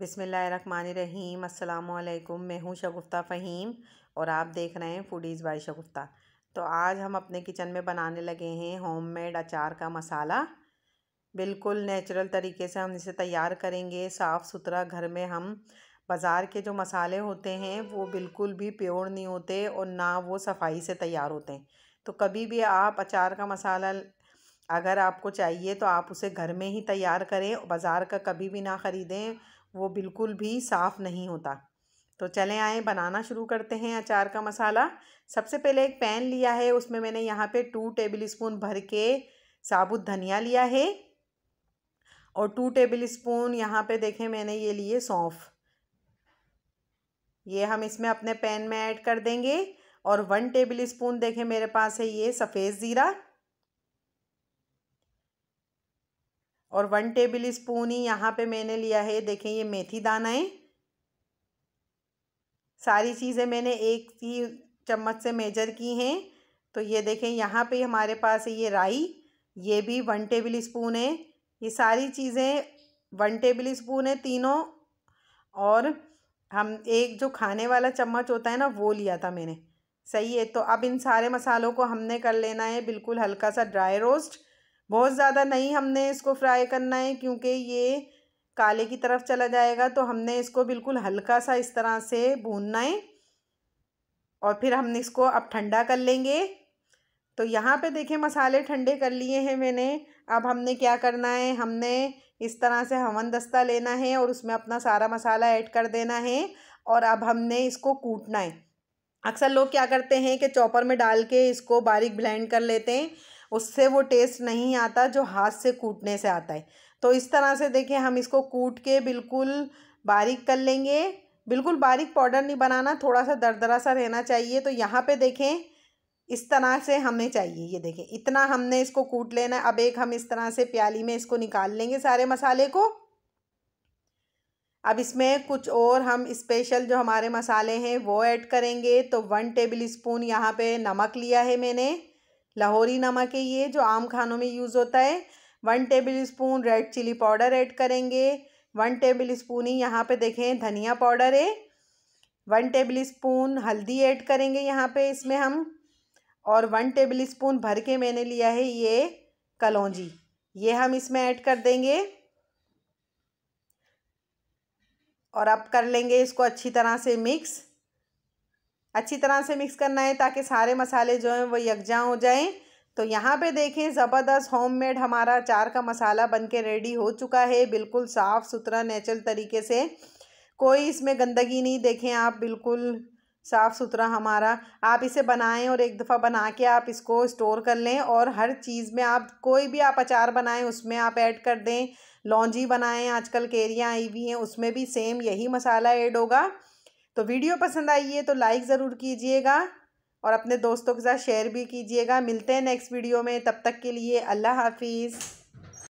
बिसमीम अल्लाम मैं हूँ शगुफ्ता फ़हीम और आप देख रहे हैं फूडीज़ बाय शगुफ्ता तो आज हम अपने किचन में बनाने लगे हैं होममेड अचार का मसाला बिल्कुल नेचुरल तरीके से हम इसे तैयार करेंगे साफ़ सुथरा घर में हम बाज़ार के जो मसाले होते हैं वो बिल्कुल भी प्योर नहीं होते और ना वो सफाई से तैयार होते हैं तो कभी भी आप अचार का मसाला अगर आपको चाहिए तो आप उसे घर में ही तैयार करें बाज़ार का कभी भी ना ख़रीदें वो बिल्कुल भी साफ़ नहीं होता तो चलें आए बनाना शुरू करते हैं अचार का मसाला सबसे पहले एक पैन लिया है उसमें मैंने यहाँ पे टू टेबल स्पून भर के साबुत धनिया लिया है और टू टेबल स्पून यहाँ पे देखें मैंने ये लिए सौंफ ये हम इसमें अपने पैन में ऐड कर देंगे और वन टेबल स्पून देखें मेरे पास है ये सफ़ेद ज़ीरा और वन टेबल स्पून ही यहाँ पे मैंने लिया है देखें ये मेथी दाना है सारी चीज़ें मैंने एक ही चम्मच से मेजर की हैं तो ये देखें यहाँ पे हमारे पास है ये राई ये भी वन टेबल स्पून है ये सारी चीज़ें वन टेबल स्पून है तीनों और हम एक जो खाने वाला चम्मच होता है ना वो लिया था मैंने सही है तो अब इन सारे मसालों को हमने कर लेना है बिल्कुल हल्का सा ड्राई रोस्ट बहुत ज़्यादा नहीं हमने इसको फ्राई करना है क्योंकि ये काले की तरफ चला जाएगा तो हमने इसको बिल्कुल हल्का सा इस तरह से भूनना है और फिर हम इसको अब ठंडा कर लेंगे तो यहाँ पे देखें मसाले ठंडे कर लिए हैं मैंने अब हमने क्या करना है हमने इस तरह से हवन दस्ता लेना है और उसमें अपना सारा मसाला ऐड कर देना है और अब हमने इसको कूटना है अक्सर लोग क्या करते हैं कि चॉपर में डाल के इसको बारीक ब्लेंड कर लेते हैं उससे वो टेस्ट नहीं आता जो हाथ से कूटने से आता है तो इस तरह से देखें हम इसको कूट के बिल्कुल बारीक कर लेंगे बिल्कुल बारीक पाउडर नहीं बनाना थोड़ा सा दरदरा सा रहना चाहिए तो यहाँ पे देखें इस तरह से हमें चाहिए ये देखें इतना हमने इसको कूट लेना है अब एक हम इस तरह से प्याली में इसको निकाल लेंगे सारे मसाले को अब इसमें कुछ और हम स्पेशल जो हमारे मसाले हैं वो ऐड करेंगे तो वन टेबल स्पून यहाँ पे नमक लिया है मैंने लाहौरी नमक है ये जो आम खानों में यूज़ होता है one table spoon red chilli powder add करेंगे वन टेबल स्पून ही यहाँ पे देखें धनिया पाउडर है वन टेबल स्पून हल्दी ऐड करेंगे यहाँ पे इसमें हम और वन टेबल स्पून भर के मैंने लिया है ये कलौजी ये हम इसमें ऐड कर देंगे और अब कर लेंगे इसको अच्छी तरह से मिक्स अच्छी तरह से मिक्स करना है ताकि सारे मसाले जो हैं वो यकजा हो जाएं तो यहाँ पे देखें ज़बरदस्त होममेड हमारा अचार का मसाला बन के रेडी हो चुका है बिल्कुल साफ़ सुथरा नेचुरल तरीके से कोई इसमें गंदगी नहीं देखें आप बिल्कुल साफ़ सुथरा हमारा आप इसे बनाएं और एक दफ़ा बना के आप इसको स्टोर कर लें और हर चीज़ में आप कोई भी आप अचार बनाएं उसमें आप ऐड कर दें लॉन्जी बनाएं आजकल केरियाँ आई हुई हैं उसमें भी सेम यही मसाला ऐड होगा तो वीडियो पसंद आई है तो लाइक ज़रूर कीजिएगा और अपने दोस्तों के साथ शेयर भी कीजिएगा मिलते हैं नेक्स्ट वीडियो में तब तक के लिए अल्लाह हाफिज़